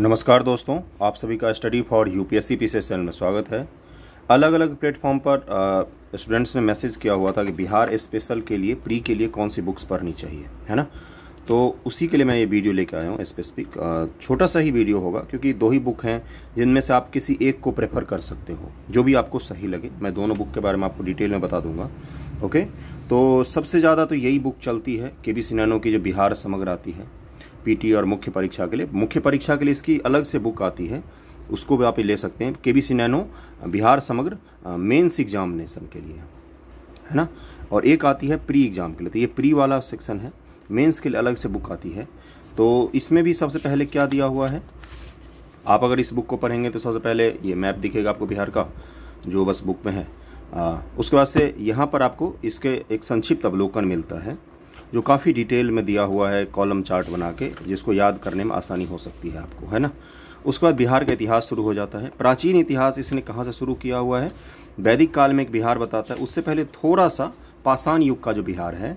नमस्कार दोस्तों आप सभी का study for UPSC P channel में स्वागत है अलग अलग प्लेटफॉर्म पर स्टूडेंट्स ने मैसेज किया हुआ था कि बिहार स्पेशल के लिए प्री के लिए कौन सी बुक्स पढ़नी चाहिए है ना तो उसी के लिए मैं ये वीडियो लेके आया हूँ स्पेसिफिक छोटा सा ही वीडियो होगा क्योंकि दो ही बुक हैं जिनमें से आप किसी एक को प्रेफर कर सकते हो जो भी आपको सही लगे मैं दोनों बुक के बारे में आपको डिटेल में बता दूंगा ओके तो सबसे ज़्यादा तो यही बुक चलती है के बी की जो बिहार समग्र आती है पीटी और मुख्य परीक्षा के लिए मुख्य परीक्षा के लिए इसकी अलग से बुक आती है उसको भी आप ले सकते हैं के बी सी नैनो बिहार समग्र मेन्स एग्जामिनेशन के लिए है ना और एक आती है प्री एग्ज़ाम के लिए तो ये प्री वाला सेक्शन है मेंस के लिए अलग से बुक आती है तो इसमें भी सबसे पहले क्या दिया हुआ है आप अगर इस बुक को पढ़ेंगे तो सबसे पहले ये मैप दिखेगा आपको बिहार का जो बस बुक में है आ, उसके बाद से यहाँ पर आपको इसके एक संक्षिप्त अवलोकन मिलता है जो काफ़ी डिटेल में दिया हुआ है कॉलम चार्ट बना के जिसको याद करने में आसानी हो सकती है आपको है ना उसके बाद बिहार का इतिहास शुरू हो जाता है प्राचीन इतिहास इसने कहाँ से शुरू किया हुआ है वैदिक काल में एक बिहार बताता है उससे पहले थोड़ा सा पाषाण युग का जो बिहार है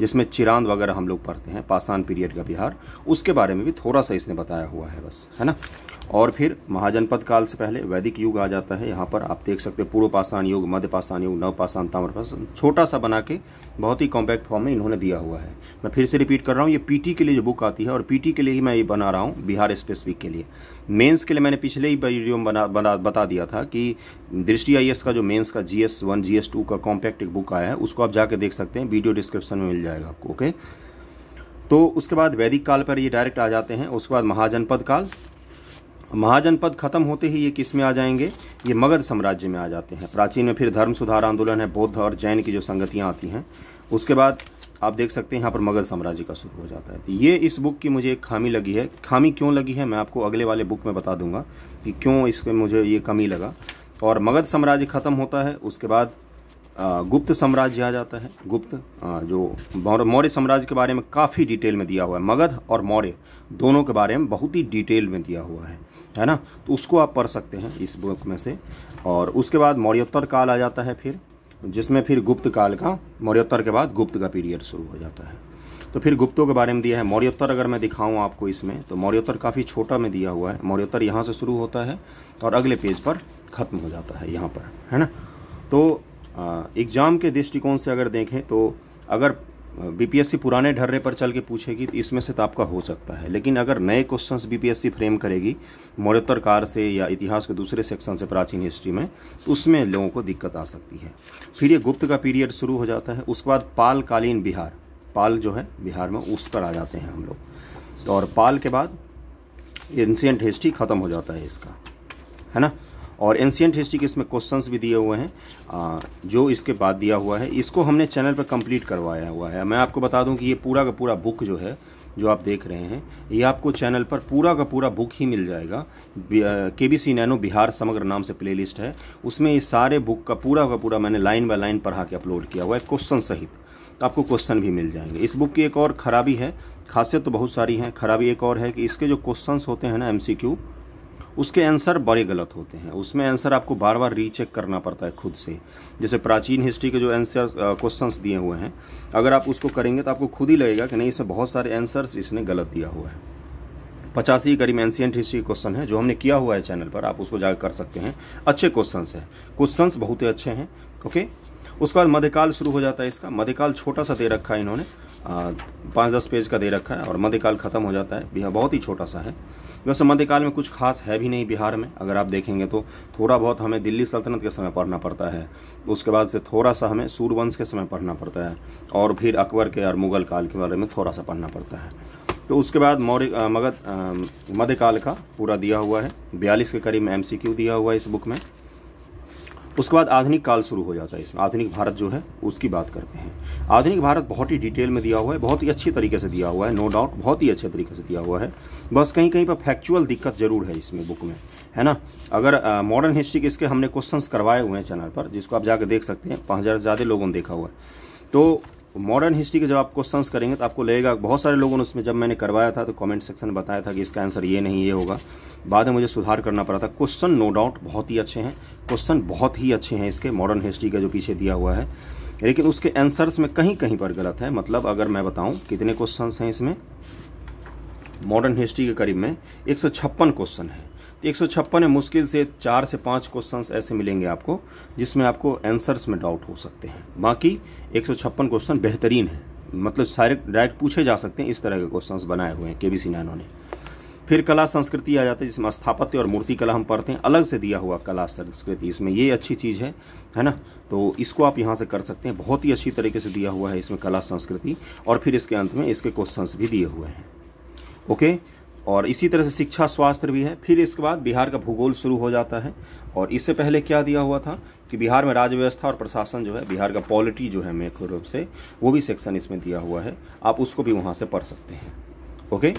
जिसमें चिरांद वगैरह हम लोग पढ़ते हैं पाषाण पीरियड का बिहार उसके बारे में भी थोड़ा सा इसने बताया हुआ है बस है ना और फिर महाजनपद काल से पहले वैदिक युग आ जाता है यहाँ पर आप देख सकते हैं पूर्व पाषाण युग मध्य पाषाण युग नव पाषाण ताम्रपाषाण छोटा सा बना के बहुत ही कॉम्पैक्ट फॉर्म में इन्होंने दिया हुआ है मैं फिर से रिपीट कर रहा हूँ ये पीटी के लिए जो बुक आती है और पीटी के लिए ही मैं ये बना रहा हूँ बिहार स्पेसिफिक के लिए मेन्स के लिए मैंने पिछले ही वीडियो में बना, बना बता दिया था कि दृष्टि आई का जो मेन्स का G S one G S two का कॉम्पैक्ट एक बुक आया है उसको आप जाके देख सकते हैं वीडियो डिस्क्रिप्शन में मिल जाएगा आपको ओके तो उसके बाद वैदिक काल पर ये डायरेक्ट आ जाते हैं उसके बाद महाजनपद काल महाजनपद खत्म होते ही ये किस में आ जाएंगे ये मगध साम्राज्य में आ जाते हैं प्राचीन में फिर धर्म सुधार आंदोलन है बौद्ध और जैन की जो संगतियाँ आती हैं उसके बाद आप देख सकते हैं यहाँ पर मगध साम्राज्य का शुरू हो जाता है तो ये इस बुक की मुझे एक खामी लगी है खामी क्यों लगी है मैं आपको अगले वाले बुक में बता दूंगा कि क्यों इसमें मुझे ये कमी लगा और मगध साम्राज्य ख़त्म होता है उसके बाद गुप्त साम्राज्य आ जाता है गुप्त जो मौर्य साम्राज्य के बारे में काफ़ी डिटेल में दिया हुआ है मगध और मौर्य दोनों के बारे में बहुत ही डिटेल में दिया हुआ है है ना तो उसको आप पढ़ सकते हैं इस बुक में से और उसके बाद मौर्योत्तर काल आ जाता है फिर जिसमें फिर गुप्त काल का मौर्योत्तर के बाद गुप्त का पीरियड शुरू हो जाता है तो फिर गुप्तों के बारे में दिया है मौर्योत्तर अगर मैं दिखाऊं आपको इसमें तो मौर्योत्तर काफ़ी छोटा में दिया हुआ है मौर्योत्तर यहाँ से शुरू होता है और अगले पेज पर ख़त्म हो जाता है यहाँ पर है ना तो एग्ज़ाम के दृष्टिकोण से अगर देखें तो अगर बीपीएससी पुराने ढर्रे पर चल के पूछेगी तो इसमें से तो आपका हो सकता है लेकिन अगर नए क्वेश्चंस बीपीएससी फ्रेम करेगी मौर्योत्तर कार से या इतिहास के दूसरे सेक्शन से प्राचीन हिस्ट्री में तो उसमें लोगों को दिक्कत आ सकती है फिर ये गुप्त का पीरियड शुरू हो जाता है उसके बाद पालकालीन बिहार पाल जो है बिहार में उस पर आ जाते हैं हम लोग तो और पाल के बाद एंशियंट हिस्ट्री ख़त्म हो जाता है इसका है ना और एंशियंट हिस्ट्री के इसमें क्वेश्चंस भी दिए हुए हैं जो इसके बाद दिया हुआ है इसको हमने चैनल पर कंप्लीट करवाया हुआ है मैं आपको बता दूं कि ये पूरा का पूरा बुक जो है जो आप देख रहे हैं ये आपको चैनल पर पूरा का पूरा बुक ही मिल जाएगा के बी सी नैनो बिहार समग्र नाम से प्ले है उसमें ये सारे बुक का पूरा का पूरा मैंने लाइन बाय लाइन पढ़ा के अपलोड किया हुआ है क्वेश्चन सहित तो आपको क्वेश्चन भी मिल जाएंगे इस बुक की एक और खराबी है खासियत तो बहुत सारी हैं खराबी एक और है कि इसके जो क्वेश्चंस होते हैं ना एमसीक्यू उसके आंसर बड़े गलत होते हैं उसमें आंसर आपको बार बार रीचेक करना पड़ता है खुद से जैसे प्राचीन हिस्ट्री के जो आंसर क्वेश्चन दिए हुए हैं अगर आप उसको करेंगे तो आपको खुद ही लगेगा कि नहीं इसमें बहुत सारे आंसर्स इसने गलत दिया हुआ है पचासी करीब एंशियंट हिस्ट्री क्वेश्चन है जो हमने किया हुआ है चैनल पर आप उसको जाकर कर सकते हैं अच्छे क्वेश्चन हैं क्वेश्चन बहुत ही अच्छे हैं ओके उसके बाद मध्यकाल शुरू हो जाता है इसका मध्यकाल छोटा सा दे रखा है इन्होंने पाँच दस पेज का दे रखा है और मध्यकाल खत्म हो जाता है बहुत ही छोटा सा है वैसे मध्यकाल में कुछ खास है भी नहीं बिहार में अगर आप देखेंगे तो थोड़ा बहुत हमें दिल्ली सल्तनत के समय पढ़ना पड़ता है उसके बाद से थोड़ा सा हमें सूर्यवंश के समय पढ़ना पड़ता है और फिर अकबर के और मुगल काल के बारे में थोड़ा सा पढ़ना पड़ता है तो उसके बाद मौर्य मगध मध्यकाल का पूरा दिया हुआ है बयालीस के करीब एम दिया हुआ है इस बुक में उसके बाद आधुनिक काल शुरू हो जाता है इसमें आधुनिक भारत जो है उसकी बात करते हैं आधुनिक भारत बहुत ही डिटेल में दिया हुआ है बहुत ही अच्छी तरीके से दिया हुआ है नो डाउट बहुत ही अच्छे तरीके से दिया हुआ है बस कहीं कहीं पर फैक्चुअल दिक्कत जरूर है इसमें बुक में है ना अगर मॉडर्न हिस्ट्री के इसके हमने क्वेश्चन करवाए हुए हैं चैनल पर जिसको आप जाकर देख सकते हैं पाँच हज़ार ज़्यादा लोगों ने देखा हुआ है तो मॉडर्न हिस्ट्री के जब आप क्वेश्चंस करेंगे तो आपको लगेगा बहुत सारे लोगों ने उसमें जब मैंने करवाया था तो कमेंट सेक्शन में बताया था कि इसका आंसर ये नहीं ये होगा बाद में मुझे सुधार करना पड़ा था क्वेश्चन नो डाउट बहुत ही अच्छे हैं क्वेश्चन बहुत ही अच्छे हैं इसके मॉडर्न हिस्ट्री का जो पीछे दिया हुआ है लेकिन उसके आंसर्स में कहीं कहीं पर गलत है मतलब अगर मैं बताऊं कितने क्वेश्चन हैं इसमें मॉडर्न हिस्ट्री के करीब में एक क्वेश्चन है तो एक में मुश्किल से चार से पाँच क्वेश्चन ऐसे मिलेंगे आपको जिसमें आपको एंसर्स में डाउट हो सकते हैं बाकी एक क्वेश्चन बेहतरीन है मतलब सारे डायरेक्ट पूछे जा सकते हैं इस तरह के क्वेश्चंस बनाए हुए हैं के बी सिन्हा ने फिर कला संस्कृति आ जाती है जिसमें स्थापत्य और मूर्ति कला हम पढ़ते हैं अलग से दिया हुआ कला संस्कृति इसमें ये अच्छी चीज़ है है ना तो इसको आप यहाँ से कर सकते हैं बहुत ही अच्छी तरीके से दिया हुआ है इसमें कला संस्कृति और फिर इसके अंत में इसके क्वेश्चंस भी दिए हुए हैं ओके और इसी तरह से शिक्षा स्वास्थ्य भी है फिर इसके बाद बिहार का भूगोल शुरू हो जाता है और इससे पहले क्या दिया हुआ था कि बिहार में राज्य व्यवस्था और प्रशासन जो है बिहार का पॉलिटी जो है मेख रूप से वो भी सेक्शन इसमें दिया हुआ है आप उसको भी वहाँ से पढ़ सकते हैं ओके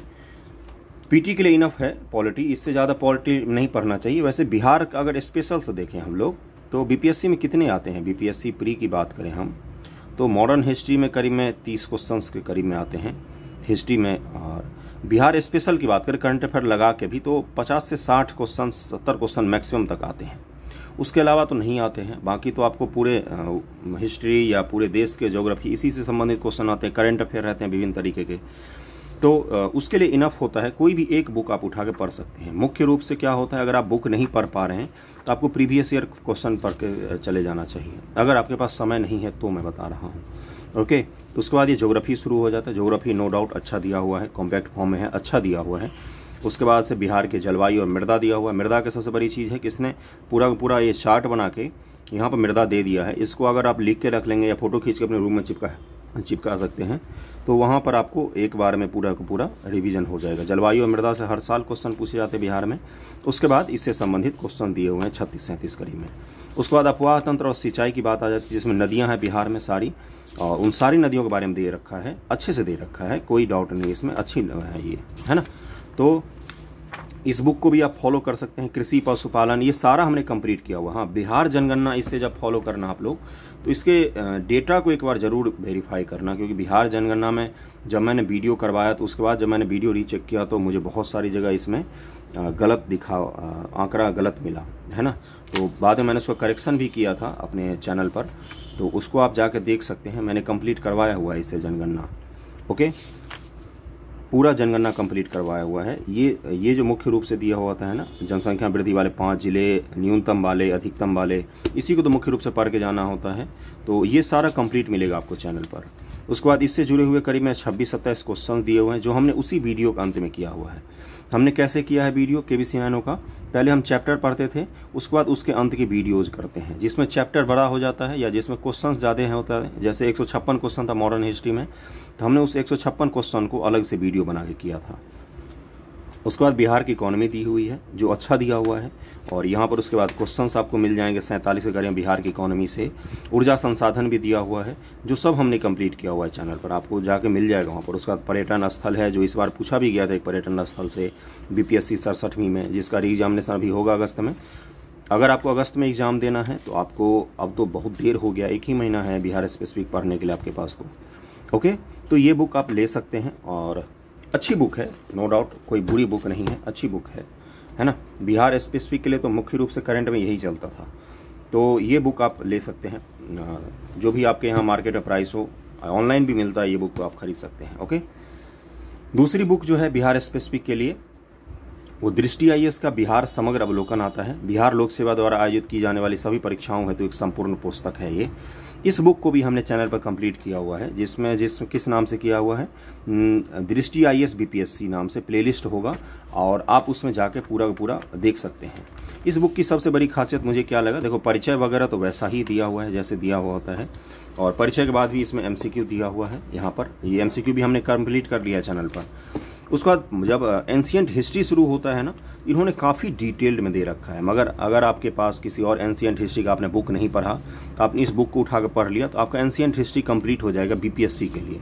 पीटी के लिए इनफ है पॉलिटी इससे ज़्यादा पॉलिटी नहीं पढ़ना चाहिए वैसे बिहार का अगर स्पेशल से देखें हम लोग तो बीपीएससी में कितने आते हैं बीपीएससी प्री की बात करें हम तो मॉडर्न हिस्ट्री में करीब में तीस क्वेश्चंस के करीब में आते हैं हिस्ट्री में और बिहार स्पेशल की बात करें करंट अफेयर लगा के भी तो पचास से साठ क्वेश्चन सत्तर क्वेश्चन मैक्सिमम तक आते हैं उसके अलावा तो नहीं आते हैं बाकी तो आपको पूरे हिस्ट्री या पूरे देश के जोग्राफी इसी से संबंधित क्वेश्चन आते हैं करंट अफेयर रहते हैं विभिन्न तरीके के तो उसके लिए इनफ होता है कोई भी एक बुक आप उठा के पढ़ सकते हैं मुख्य रूप से क्या होता है अगर आप बुक नहीं पढ़ पा रहे हैं तो आपको प्रीवियस ईयर क्वेश्चन पढ़ के चले जाना चाहिए अगर आपके पास समय नहीं है तो मैं बता रहा हूँ ओके तो उसके बाद ये ज्योग्राफी शुरू हो जाता है ज्योग्राफी नो डाउट अच्छा दिया हुआ है कॉम्पैक्ट फॉर्म में है अच्छा दिया हुआ है उसके बाद से बिहार के जलवायु और मृदा दिया हुआ है मृदा की सबसे बड़ी चीज़ है कि इसने पूरा का पूरा ये चार्ट बना के यहाँ पर मृदा दे दिया है इसको अगर आप लिख के रख लेंगे या फोटो खींच के अपने रूम में चिपका चिपका सकते हैं तो वहाँ पर आपको एक बार में पूरा का पूरा रिविजन हो जाएगा जलवायु और मृदा से हर साल क्वेश्चन पूछे जाते हैं बिहार में उसके बाद इससे संबंधित क्वेश्चन दिए हुए हैं छत्तीस सैंतीस करीब में उसके बाद अफवाह तंत्र और सिंचाई की बात आ जाती है जिसमें नदियाँ हैं बिहार में सारी और उन सारी नदियों के बारे में दे रखा है अच्छे से दे रखा है कोई डाउट नहीं इसमें अच्छी है ये है ना तो इस बुक को भी आप फॉलो कर सकते हैं कृषि पशुपालन ये सारा हमने कंप्लीट किया हुआ हाँ बिहार जनगणना इससे जब फॉलो करना आप लोग तो इसके डेटा को एक बार ज़रूर वेरीफाई करना क्योंकि बिहार जनगणना में जब मैंने वीडियो करवाया तो उसके बाद जब मैंने वीडियो रीचेक किया तो मुझे बहुत सारी जगह इसमें गलत दिखा आंकड़ा गलत मिला है ना तो बाद में मैंने उसका करेक्शन भी किया था अपने चैनल पर तो उसको आप जाकर देख सकते हैं मैंने कंप्लीट करवाया हुआ है इससे जनगणना ओके पूरा जनगणना कंप्लीट करवाया हुआ है ये ये जो मुख्य रूप से दिया हुआ था है ना जनसंख्या वृद्धि वाले पाँच जिले न्यूनतम वाले अधिकतम वाले इसी को तो मुख्य रूप से पढ़ के जाना होता है तो ये सारा कंप्लीट मिलेगा आपको चैनल पर उसके बाद इससे जुड़े हुए करीब मैं छब्बीस सत्ताईस क्वेश्चन दिए हुए हैं जो हमने उसी वीडियो के अंत में किया हुआ है हमने कैसे किया है वीडियो के बी का पहले हम चैप्टर पढ़ते थे उसके बाद उसके अंत की वीडियोज करते हैं जिसमें चैप्टर बड़ा हो जाता है या जिसमें क्वेश्चन ज़्यादा होता है जैसे एक क्वेश्चन था मॉडर्न हिस्ट्री में तो हमने उस एक क्वेश्चन को अलग से वीडियो बना के किया था उसके बाद बिहार की इकोनॉमी दी हुई है जो अच्छा दिया हुआ है और यहाँ पर उसके बाद क्वेश्चन आपको मिल जाएंगे सैंतालीस अगर बिहार की इकोनॉमी से ऊर्जा संसाधन भी दिया हुआ है जो सब हमने कंप्लीट किया हुआ है चैनल पर आपको जाके मिल जाएगा वहाँ पर उसके बाद पर्यटन स्थल है जो इस बार पूछा भी गया था एक पर्यटन स्थल से बी पी सड़सठवीं में जिसका री अभी होगा अगस्त में अगर आपको अगस्त में एग्ज़ाम देना है तो आपको अब तो बहुत देर हो गया एक ही महीना है बिहार स्पेसिफिक पढ़ने के लिए आपके पास तो ओके तो ये बुक आप ले सकते हैं और अच्छी बुक है नो डाउट कोई बुरी बुक नहीं है अच्छी बुक है है ना बिहार स्पेसिफिक के लिए तो मुख्य रूप से करंट में यही चलता था तो ये बुक आप ले सकते हैं जो भी आपके यहाँ मार्केट में प्राइस हो ऑनलाइन भी मिलता है ये बुक तो आप खरीद सकते हैं ओके दूसरी बुक जो है बिहार स्पेसिफिक के लिए वो दृष्टि आई का बिहार समग्र अवलोकन आता है बिहार लोक सेवा द्वारा आयोजित की जाने वाली सभी परीक्षाओं हेतु तो एक संपूर्ण पुस्तक है ये इस बुक को भी हमने चैनल पर कंप्लीट किया हुआ है जिसमें जिस किस नाम से किया हुआ है दृष्टि आई एस बीपीएससी नाम से प्लेलिस्ट होगा और आप उसमें जाके पूरा का पूरा देख सकते हैं इस बुक की सबसे बड़ी खासियत मुझे क्या लगा देखो परिचय वगैरह तो वैसा ही दिया हुआ है जैसे दिया हुआ होता है और परिचय के बाद भी इसमें एम दिया हुआ है यहाँ पर ये एम भी हमने कम्प्लीट कर लिया चैनल पर उसके बाद जब एंशियंट हिस्ट्री शुरू होता है ना इन्होंने काफ़ी डिटेल्ड में दे रखा है मगर अगर आपके पास किसी और एंशियंट हिस्ट्री का आपने बुक नहीं पढ़ा तो आपने इस बुक को उठा कर पढ़ लिया तो आपका एंशियंट हिस्ट्री कंप्लीट हो जाएगा बीपीएससी के लिए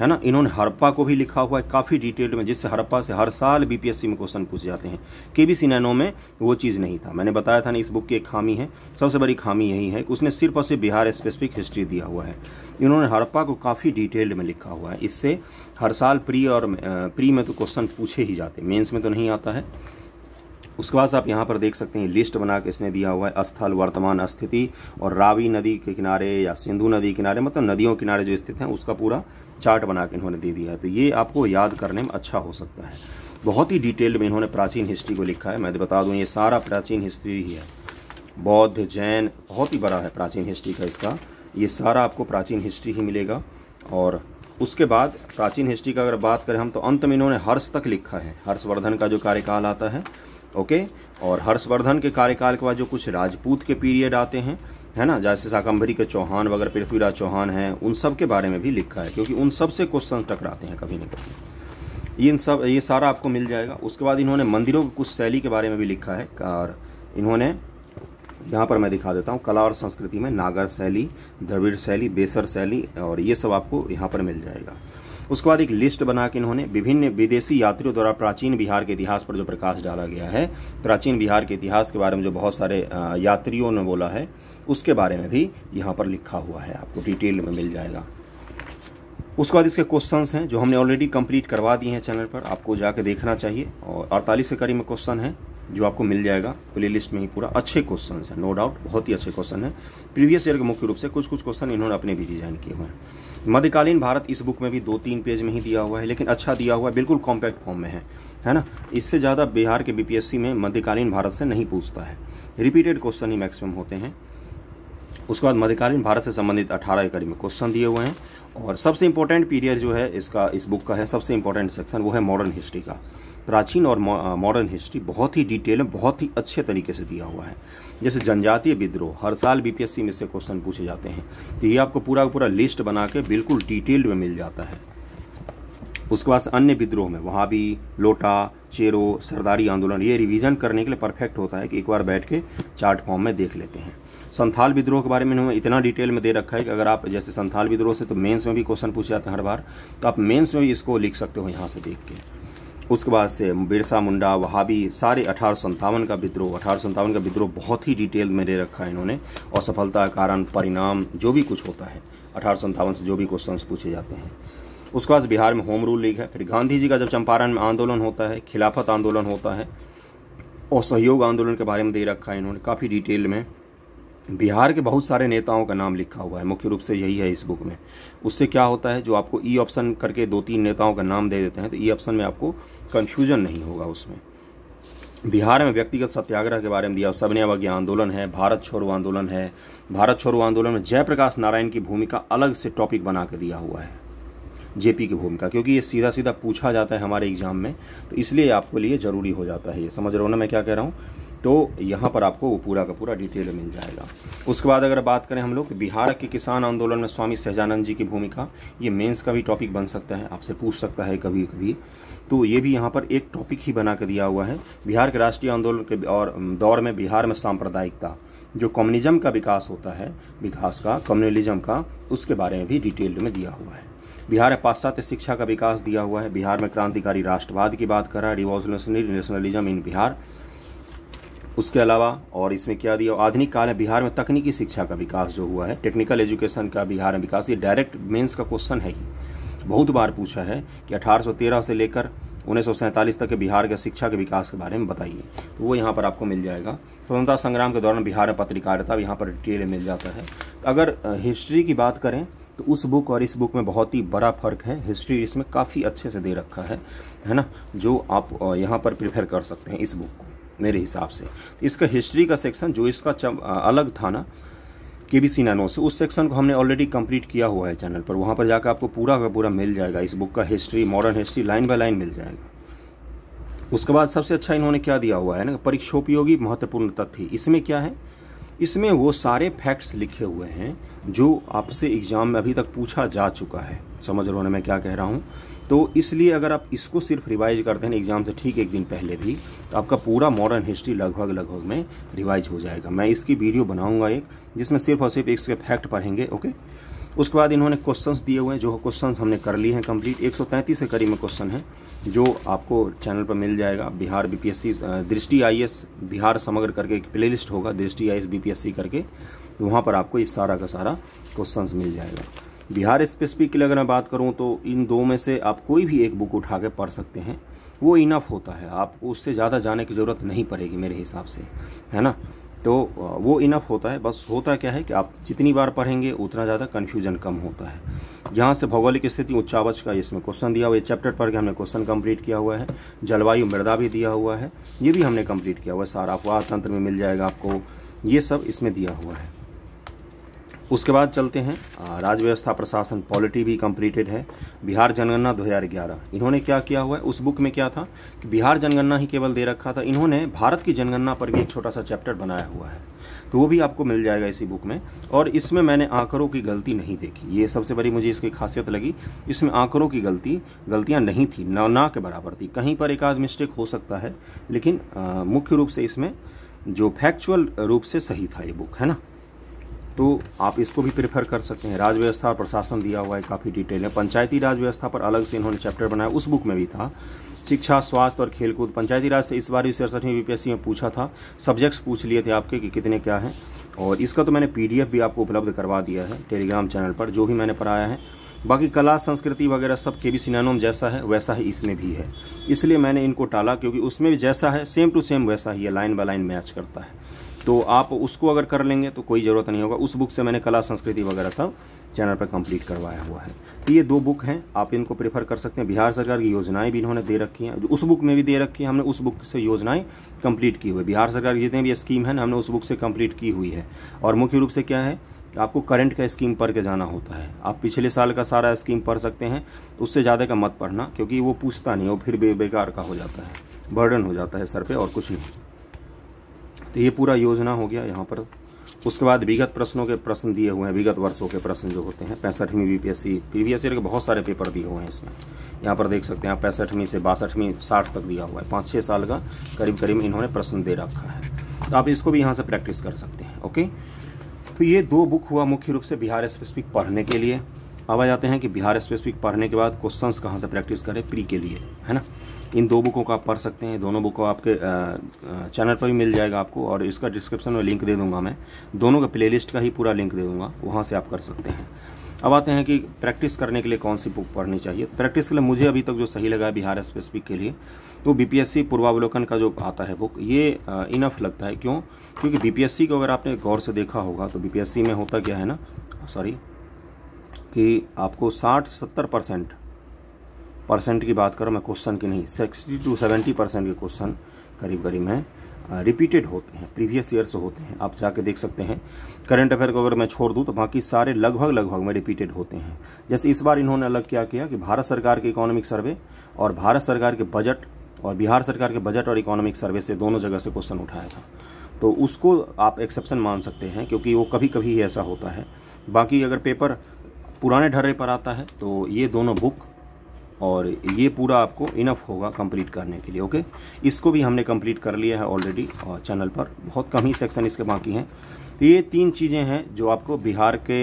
है ना इन्होंने हड़प्पा को भी लिखा हुआ है काफ़ी डिटेल्ड में जिससे हड़प्पा से हर साल बीपीएससी में क्वेश्चन पूछ जाते हैं के बी सिनेनो में वो चीज़ नहीं था मैंने बताया था ना इस बुक की एक खामी है सबसे बड़ी खामी यही है कि उसने सिर्फ और सिर्फ बिहार स्पेसिफिक हिस्ट्री दिया हुआ है इन्होंने हड़प्पा को काफ़ी डिटेल्ड में लिखा हुआ है इससे हर साल प्री और प्री में तो क्वेश्चन पूछे ही जाते मेंस में तो नहीं आता है उसके बाद आप यहाँ पर देख सकते हैं लिस्ट बना के इसने दिया हुआ है स्थल वर्तमान स्थिति और रावी नदी के किनारे या सिंधु नदी किनारे मतलब नदियों किनारे जो स्थित हैं उसका पूरा चार्ट बना के इन्होंने दे दिया है तो ये आपको याद करने में अच्छा हो सकता है बहुत ही डिटेल्ड में इन्होंने प्राचीन हिस्ट्री को लिखा है मैं बता दूँ ये सारा प्राचीन हिस्ट्री ही है बौद्ध जैन बहुत ही बड़ा है प्राचीन हिस्ट्री का इसका ये सारा आपको प्राचीन हिस्ट्री ही मिलेगा और उसके बाद प्राचीन हिस्ट्री का अगर बात करें हम तो अंत में इन्होंने हर्ष तक लिखा है हर्षवर्धन का जो कार्यकाल आता है ओके और हर्षवर्धन के कार्यकाल के बाद जो कुछ राजपूत के पीरियड आते हैं है ना जैसे शाकंभरी के चौहान वगैरह पृथ्वीराज चौहान हैं उन सब के बारे में भी लिखा है क्योंकि उन सब से क्वेश्चन टकराते हैं कभी ना कभी इन सब ये सारा आपको मिल जाएगा उसके बाद इन्होंने मंदिरों की कुछ शैली के बारे में भी लिखा है और इन्होंने यहाँ पर मैं दिखा देता हूँ कला और संस्कृति में नागर शैली द्रविड़ शैली बेसर शैली और ये सब आपको यहाँ पर मिल जाएगा उसके बाद एक लिस्ट बना के इन्होंने विभिन्न विदेशी यात्रियों द्वारा प्राचीन बिहार के इतिहास पर जो प्रकाश डाला गया है प्राचीन बिहार के इतिहास के बारे में जो बहुत सारे यात्रियों ने बोला है उसके बारे में भी यहाँ पर लिखा हुआ है आपको डिटेल में मिल जाएगा उसके बाद इसके क्वेश्चंस हैं जो हमने ऑलरेडी कंप्लीट करवा दिए हैं चैनल पर आपको जाके देखना चाहिए और अड़तालीस से करीब में क्वेश्चन है जो आपको मिल जाएगा प्ले लिस्ट में ही पूरा अच्छे क्वेश्चन है नो डाउट बहुत ही अच्छे क्वेश्चन है प्रीवियस ईयर के मुख्य रूप से कुछ कुछ क्वेश्चन इन्होंने अपने भी डिजाइन किए हुए हैं मध्यकालीन भारत इस बुक में भी दो तीन पेज में ही दिया हुआ है लेकिन अच्छा दिया हुआ है बिल्कुल कॉम्पैक्ट फॉर्म में है है ना इससे ज़्यादा बिहार के बीपीएससी में मध्यकालीन भारत से नहीं पूछता है रिपीटेड क्वेश्चन ही मैक्सिमम होते हैं उसके बाद मध्यकालीन भारत से संबंधित अठारह एकड़ में क्वेश्चन दिए हुए हैं और सबसे इंपॉर्टेंट पीरियड जो है इसका इस बुक का है सबसे इंपॉर्टेंट सेक्शन वो है मॉडर्न हिस्ट्री का प्राचीन और मॉडर्न हिस्ट्री बहुत ही डिटेल में बहुत ही अच्छे तरीके से दिया हुआ है जैसे जनजातीय विद्रोह हर साल बीपीएससी में से क्वेश्चन पूछे जाते हैं तो ये आपको पूरा पूरा लिस्ट बना के बिल्कुल डिटेल्ड में मिल जाता है उसके बाद अन्य विद्रोह में वहाँ भी लोटा चेरो सरदारी आंदोलन ये रिवीजन करने के लिए परफेक्ट होता है कि एक बार बैठ के चार्ट फॉर्म में देख लेते हैं संथाल विद्रोह के बारे में इन्होंने इतना डिटेल में दे रखा है कि अगर आप जैसे संथाल विद्रोह से तो मेंस में भी क्वेश्चन पूछे जाते हैं हर बार तो आप मेंस में भी इसको लिख सकते हो यहाँ से देख के उसके बाद से बिरसा मुंडा वहाबी सारे अठारह का विद्रोह अठारह का विद्रोह बहुत ही डिटेल में दे रखा है इन्होंने और सफलता कारण परिणाम जो भी कुछ होता है अठारह से जो भी क्वेश्चन पूछे जाते हैं उसके बाद बिहार में होम रूल लीग है फिर गांधी जी का जब चंपारण में आंदोलन होता है खिलाफत आंदोलन होता है और सहयोग आंदोलन के बारे में दे रखा है इन्होंने काफ़ी डिटेल में बिहार के बहुत सारे नेताओं का नाम लिखा हुआ है मुख्य रूप से यही है इस बुक में उससे क्या होता है जो आपको ई e ऑप्शन करके दो तीन नेताओं का नाम दे देते हैं तो ई e ऑप्शन में आपको कन्फ्यूजन नहीं होगा उसमें बिहार में व्यक्तिगत सत्याग्रह के बारे में दिया सबने वज्ञ आंदोलन है भारत छोड़ो आंदोलन है भारत छोड़ो आंदोलन में जयप्रकाश नारायण की भूमिका अलग से टॉपिक बना के दिया हुआ है जेपी की भूमिका क्योंकि ये सीधा सीधा पूछा जाता है हमारे एग्जाम में तो इसलिए आपके लिए ज़रूरी हो जाता है ये समझ रहे हो ना मैं क्या कह रहा हूँ तो यहाँ पर आपको वो पूरा का पूरा डिटेल मिल जाएगा उसके बाद अगर बात करें हम लोग बिहार के किसान आंदोलन में स्वामी सहजानंद जी की भूमिका ये मेंस का भी टॉपिक बन सकता है आपसे पूछ सकता है कभी कभी तो ये भी यहाँ पर एक टॉपिक ही बना के दिया हुआ है बिहार के राष्ट्रीय आंदोलन के और दौर में बिहार में सांप्रदायिकता जो कम्युनिज्म का विकास होता है विकास का कम्युनलिज्म का उसके बारे में भी डिटेल में दिया हुआ है बिहार में पाश्चात्य शिक्षा का विकास दिया हुआ है बिहार में क्रांतिकारी राष्ट्रवाद की बात कर रहा है रिवॉल्यूशनरी नेशनलिज्म इन बिहार उसके अलावा और इसमें क्या दिया आधुनिक काल में बिहार में तकनीकी शिक्षा का विकास जो हुआ है टेक्निकल एजुकेशन का बिहार में विकास ये डायरेक्ट मेंस का क्वेश्चन है ही बहुत बार पूछा है कि 1813 से लेकर उन्नीस तक के बिहार के शिक्षा के विकास के बारे में बताइए तो वो यहाँ पर आपको मिल जाएगा स्वतंत्रता संग्राम के दौरान बिहार में पत्रकारिता यहाँ पर डिटेल मिल जाता है तो अगर हिस्ट्री की बात करें तो उस बुक और इस बुक में बहुत ही बड़ा फर्क है हिस्ट्री इसमें काफ़ी अच्छे से दे रखा है है ना जो आप यहाँ पर प्रिफेर कर सकते हैं इस बुक को मेरे हिसाब से तो इसका हिस्ट्री का सेक्शन जो इसका अलग था ना के बी सी नैनो से उस सेक्शन को हमने ऑलरेडी कंप्लीट किया हुआ है चैनल पर वहाँ पर जाकर आपको पूरा का पूरा मिल जाएगा इस बुक का history modern history line by line मिल जाएगा उसके बाद सबसे अच्छा इन्होंने क्या दिया हुआ है ना परीक्षोपयोगी महत्वपूर्ण तथ्य इसमें क्या है इसमें वो सारे फैक्ट्स लिखे हुए हैं जो आपसे एग्ज़ाम में अभी तक पूछा जा चुका है समझ रहे हो ना मैं क्या कह रहा हूँ तो इसलिए अगर आप इसको सिर्फ रिवाइज करते हैं एग्ज़ाम से ठीक एक दिन पहले भी तो आपका पूरा मॉडर्न हिस्ट्री लगभग लगभग में रिवाइज हो जाएगा मैं इसकी वीडियो बनाऊंगा एक जिसमें सिर्फ और सिर्फ इसके फैक्ट पढ़ेंगे ओके उसके बाद इन्होंने क्वेश्चंस दिए हुए हैं जो क्वेश्चंस हमने कर लिए हैं कंप्लीट 133 के करीब में क्वेश्चन है जो आपको चैनल पर मिल जाएगा बिहार बीपीएससी दृष्टि आईएएस बिहार समग्र करके एक प्लेलिस्ट होगा दृष्टि आईएएस बीपीएससी करके वहाँ पर आपको ये सारा का सारा क्वेश्चन मिल जाएगा बिहार स्पेसिफिक की अगर मैं बात करूँ तो इन दो में से आप कोई भी एक बुक उठा के पढ़ सकते हैं वो इनफ होता है आपको उससे ज़्यादा जाने की ज़रूरत नहीं पड़ेगी मेरे हिसाब से है ना तो वो इनफ होता है बस होता क्या है कि आप जितनी बार पढ़ेंगे उतना ज़्यादा कन्फ्यूजन कम होता है यहाँ से भौगोलिक स्थिति उच्चावच का इसमें क्वेश्चन दिया हुआ है चैप्टर पढ़ के हमने क्वेश्चन कंप्लीट किया हुआ है जलवायु मृदा भी दिया हुआ है ये भी हमने कंप्लीट किया हुआ है सारा अफवाह तंत्र में मिल जाएगा आपको ये सब इसमें दिया हुआ है उसके बाद चलते हैं राज्य व्यवस्था प्रशासन पॉलिटी भी कंप्लीटेड है बिहार जनगणना 2011 इन्होंने क्या किया हुआ है उस बुक में क्या था कि बिहार जनगणना ही केवल दे रखा था इन्होंने भारत की जनगणना पर भी एक छोटा सा चैप्टर बनाया हुआ है तो वो भी आपको मिल जाएगा इसी बुक में और इसमें मैंने आंकड़ों की गलती नहीं देखी ये सबसे बड़ी मुझे इसकी खासियत लगी इसमें आंकड़ों की गलती गलतियाँ नहीं थी ना ना के बराबर थी कहीं पर एक आध मिस्टेक हो सकता है लेकिन मुख्य रूप से इसमें जो फैक्चुअल रूप से सही था ये बुक है ना तो आप इसको भी प्रेफर कर सकते हैं राज व्यवस्था और प्रशासन दिया हुआ है काफ़ी डिटेल है पंचायती राज व्यवस्था पर अलग से इन्होंने चैप्टर बनाया उस बुक में भी था शिक्षा स्वास्थ्य और खेलकूद पंचायती राज से इस बार भी सड़सठवीं बीपीएससी में पूछा था सब्जेक्ट्स पूछ लिए थे आपके कि कितने क्या हैं और इसका तो मैंने पीडीएफ भी आपको उपलब्ध करवा दिया है टेलीग्राम चैनल पर जो भी मैंने पढ़ाया है बाकी कला संस्कृति वगैरह सब के भी सिनानोम जैसा है वैसा ही इसमें भी है इसलिए मैंने इनको टाला क्योंकि उसमें भी जैसा है सेम टू सेम वैसा ही है लाइन बाय लाइन मैच करता है तो आप उसको अगर कर लेंगे तो कोई ज़रूरत नहीं होगा उस बुक से मैंने कला संस्कृति वगैरह सब चैनल पर कंप्लीट करवाया हुआ है तो ये दो बुक हैं आप इनको प्रेफर कर सकते हैं बिहार सरकार की योजनाएं भी इन्होंने दे रखी हैं उस बुक में भी दे रखी है हमने उस बुक से योजनाएं कंप्लीट की हुई बिहार सरकार की जितनी भी स्कीम है ना हमने उस बुक से कम्प्लीट की हुई है और मुख्य रूप से क्या है आपको करंट का स्कीम पढ़ के जाना होता है आप पिछले साल का सारा स्कीम पढ़ सकते हैं उससे ज़्यादा का मत पढ़ना क्योंकि वो पूछता नहीं वो फिर बे बेकार का हो जाता है बर्डन हो जाता है सर पे और कुछ नहीं तो ये पूरा योजना हो गया यहाँ पर उसके बाद विगत प्रश्नों के प्रश्न दिए हुए हैं विगत वर्षों के प्रश्न जो होते हैं पैंसठवीं बी पी प्रीवियस ईयर के बहुत सारे पेपर दिए हुए हैं इसमें यहाँ पर देख सकते हैं आप पैंसठवीं से बासठवीं साठ तक दिया हुआ है पाँच छः साल का करीब करीब इन्होंने प्रश्न दे रखा है तो आप इसको भी यहाँ से प्रैक्टिस कर सकते हैं ओके तो ये दो बुक हुआ मुख्य रूप से बिहार स्पेसिफिक पढ़ने के लिए अब आ जाते हैं कि बिहार स्पेसिफिक पढ़ने के बाद क्वेश्चंस कहाँ से प्रैक्टिस करें प्री के लिए है ना इन दो बुकों को आप पढ़ सकते हैं दोनों बुक को आपके चैनल पर भी मिल जाएगा आपको और इसका डिस्क्रिप्शन में लिंक दे दूंगा मैं दोनों का प्लेलिस्ट का ही पूरा लिंक दे दूंगा वहाँ से आप कर सकते हैं अब आते हैं कि प्रैक्टिस करने के लिए कौन सी बुक पढ़नी चाहिए प्रैक्टिस के लिए मुझे अभी तक जो सही लगा है बिहार स्पेसिफिक के लिए तो बीपीएससी पूर्वावलोकन का जो आता है बुक ये इनफ लगता है क्यों क्योंकि बीपीएससी को अगर आपने गौर से देखा होगा तो बीपीएससी में होता क्या है ना सॉरी कि आपको साठ सत्तर परसेंट परसेंट की बात करूँ मैं क्वेश्चन की नहीं सिक्सटी टू सेवेंटी परसेंट के क्वेश्चन करीब करीब हैं रिपीटेड होते हैं प्रीवियस ईयर से होते हैं आप जाके देख सकते हैं करंट अफेयर को अगर मैं छोड़ दूं तो बाकी सारे लगभग लगभग में रिपीटेड होते हैं जैसे इस बार इन्होंने अलग क्या किया कि भारत सरकार के इकोनॉमिक सर्वे और भारत सरकार के बजट और बिहार सरकार के बजट और इकोनॉमिक सर्वे से दोनों जगह से क्वेश्चन उठाया था तो उसको आप एक्सेप्शन मान सकते हैं क्योंकि वो कभी कभी ही ऐसा होता है बाकी अगर पेपर पुराने ढर्रे पर आता है तो ये दोनों बुक और ये पूरा आपको इनफ होगा कंप्लीट करने के लिए ओके इसको भी हमने कंप्लीट कर लिया है ऑलरेडी और चैनल पर बहुत कम ही सेक्शन इसके बाकी हैं तो ये तीन चीज़ें हैं जो आपको बिहार के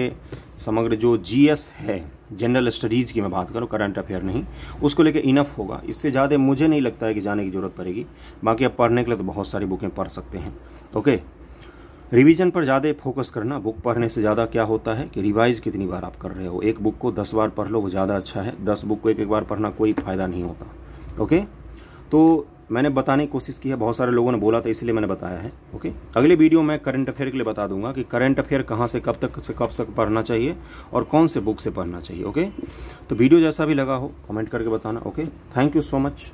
समग्र जो जीएस है जनरल स्टडीज़ की मैं बात करूँ करंट अफेयर नहीं उसको लेके इनफ होगा इससे ज़्यादा मुझे नहीं लगता है कि जाने की ज़रूरत पड़ेगी बाकी आप पढ़ने के लिए तो बहुत सारी बुकें पढ़ सकते हैं ओके रिवीजन पर ज़्यादा फोकस करना बुक पढ़ने से ज़्यादा क्या होता है कि रिवाइज़ कितनी बार आप कर रहे हो एक बुक को दस बार पढ़ लो वो ज़्यादा अच्छा है दस बुक को एक एक बार पढ़ना कोई फ़ायदा नहीं होता ओके तो मैंने बताने की कोशिश की है बहुत सारे लोगों ने बोला था इसलिए मैंने बताया है ओके अगले वीडियो मैं करंट अफेयर के लिए बता दूंगा कि करंट अफेयर कहाँ से कब तक से कब तक पढ़ना चाहिए और कौन से बुक से पढ़ना चाहिए ओके तो वीडियो जैसा भी लगा हो कमेंट करके बताना okay thank you so much